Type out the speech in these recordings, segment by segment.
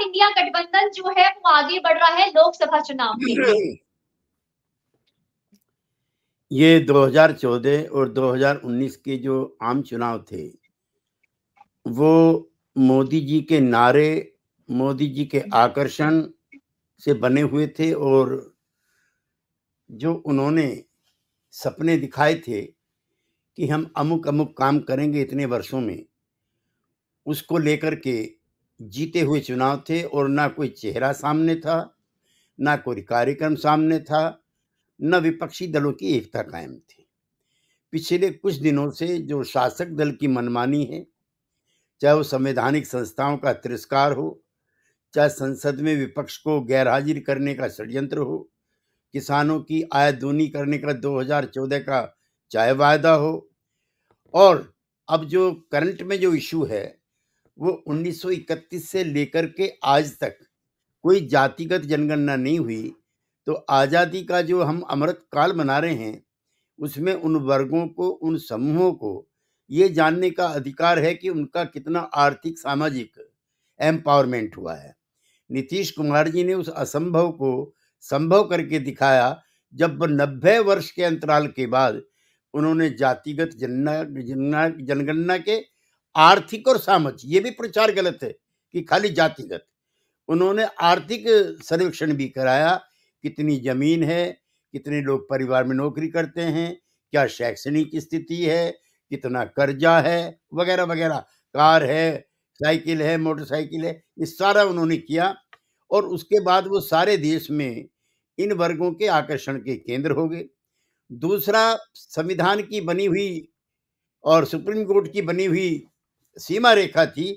all India गठबंधन जो है वो आगे बढ़ रहा है लोकसभा चुनाव के लिए ये 2014 और 2019 के जो आम चुनाव थे वो मोदी जी के नारे मोदी जी के आकर्षण से बने हुए थे और जो उन्होंने सपने दिखाए थे कि हम अमुक अमुक काम करेंगे इतने वर्षों में उसको लेकर के जीते हुए चुनाव थे और ना कोई चेहरा सामने था ना कोई कार्यक्रम सामने था न विपक्षी दलों की एकता कायम थी पिछले कुछ दिनों से जो शासक दल की मनमानी है चाहे वो संवैधानिक संस्थाओं का तिरस्कार हो चाहे संसद में विपक्ष को गैरहाजिर करने का षड्यंत्र हो किसानों की आय दूनी करने का 2014 का चाय वायदा हो और अब जो करंट में जो इशू है वो 1931 से लेकर के आज तक कोई जातिगत जनगणना नहीं हुई तो आज़ादी का जो हम अमृत काल मना रहे हैं उसमें उन वर्गों को उन समूहों को ये जानने का अधिकार है कि उनका कितना आर्थिक सामाजिक एम्पावरमेंट हुआ है नीतीश कुमार जी ने उस असंभव को संभव करके दिखाया जब नब्बे वर्ष के अंतराल के बाद उन्होंने जातिगत जनगणना जनगणना के आर्थिक और सामाजिक ये भी प्रचार गलत है कि खाली जातिगत उन्होंने आर्थिक सर्वेक्षण भी कराया कितनी जमीन है कितने लोग परिवार में नौकरी करते हैं क्या शैक्षणिक स्थिति है कितना कर्जा है वगैरह वगैरह कार है साइकिल है मोटरसाइकिल है ये सारा उन्होंने किया और उसके बाद वो सारे देश में इन वर्गों के आकर्षण के केंद्र हो गए दूसरा संविधान की बनी हुई और सुप्रीम कोर्ट की बनी हुई सीमा रेखा थी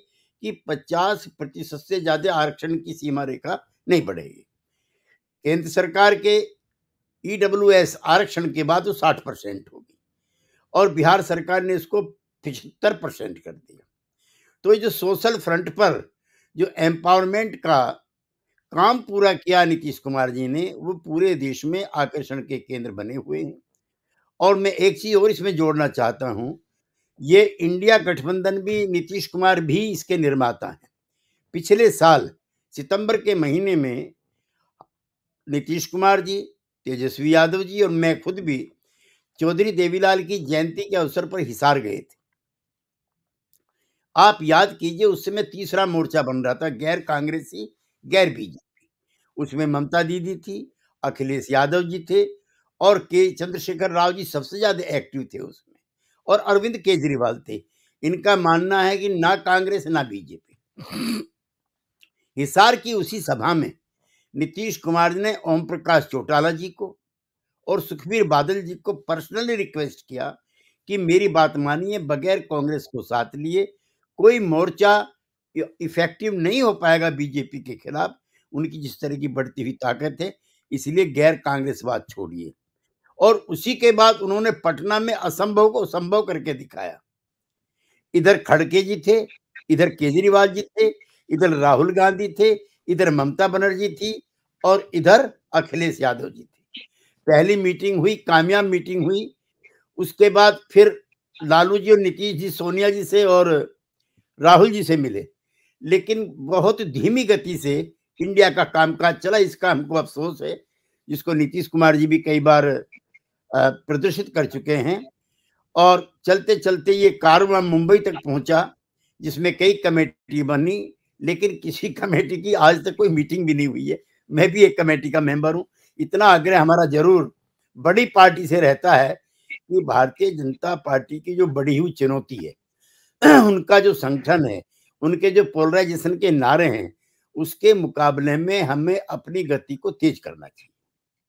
कि 50 प्रतिशत से ज्यादा आरक्षण की सीमा रेखा नहीं बढ़ेगी केंद्र सरकार के ईडब्ल्यूएस e आरक्षण के बाद वो साठ परसेंट होगी और बिहार सरकार ने इसको पिछहत्तर परसेंट कर दिया तो ये जो सोशल फ्रंट पर जो एम्पावरमेंट का काम पूरा किया नीतीश कुमार जी ने वो पूरे देश में आकर्षण के केंद्र बने हुए हैं और मैं एक चीज और इसमें जोड़ना चाहता हूँ ये इंडिया गठबंधन भी नीतीश कुमार भी इसके निर्माता हैं पिछले साल सितंबर के महीने में नीतीश कुमार जी तेजस्वी यादव जी और मैं खुद भी चौधरी देवीलाल की जयंती के अवसर पर हिसार गए थे आप याद कीजिए उस समय तीसरा मोर्चा बन रहा था गैर कांग्रेसी गैर बीजेपी उसमें ममता दीदी थी अखिलेश यादव जी थे और के चंद्रशेखर राव जी सबसे ज्यादा एक्टिव थे उसमें और अरविंद केजरीवाल थे इनका मानना है कि ना कांग्रेस ना बीजेपी हिसार की उसी सभा में नीतीश कुमार ने ओम प्रकाश चौटाला जी को और सुखबीर बादल जी को पर्सनली रिक्वेस्ट किया कि मेरी बात मानिए बगैर कांग्रेस को साथ लिए कोई मोर्चा इफेक्टिव नहीं हो पाएगा बीजेपी के खिलाफ उनकी जिस तरह की बढ़ती हुई ताकत है इसलिए गैर कांग्रेसवाद छोड़िए और उसी के बाद उन्होंने पटना में असंभव को संभव करके दिखाया इधर खड़के जी थे इधर केजरीवाल जी थे इधर राहुल गांधी थे इधर ममता बनर्जी थी और इधर अखिलेश यादव जी थे पहली मीटिंग हुई कामयाब मीटिंग हुई उसके बाद फिर लालू जी और नीतीश जी सोनिया जी से और राहुल जी से मिले लेकिन बहुत धीमी गति से इंडिया का कामकाज चला इसका हमको अफसोस है जिसको नीतीश कुमार जी भी कई बार प्रदर्शित कर चुके हैं और चलते चलते ये कारवा मुंबई तक पहुंचा जिसमें कई कमेटी बनी लेकिन किसी कमेटी की आज तक कोई मीटिंग भी नहीं हुई है मैं भी एक कमेटी का मेंबर हूं इतना आग्रह हमारा जरूर बड़ी पार्टी से रहता है कि भारतीय जनता पार्टी की जो बड़ी हुई चुनौती है उनका जो संगठन है उनके जो पोलराइजेशन के नारे हैं उसके मुकाबले में हमें अपनी गति को तेज करना चाहिए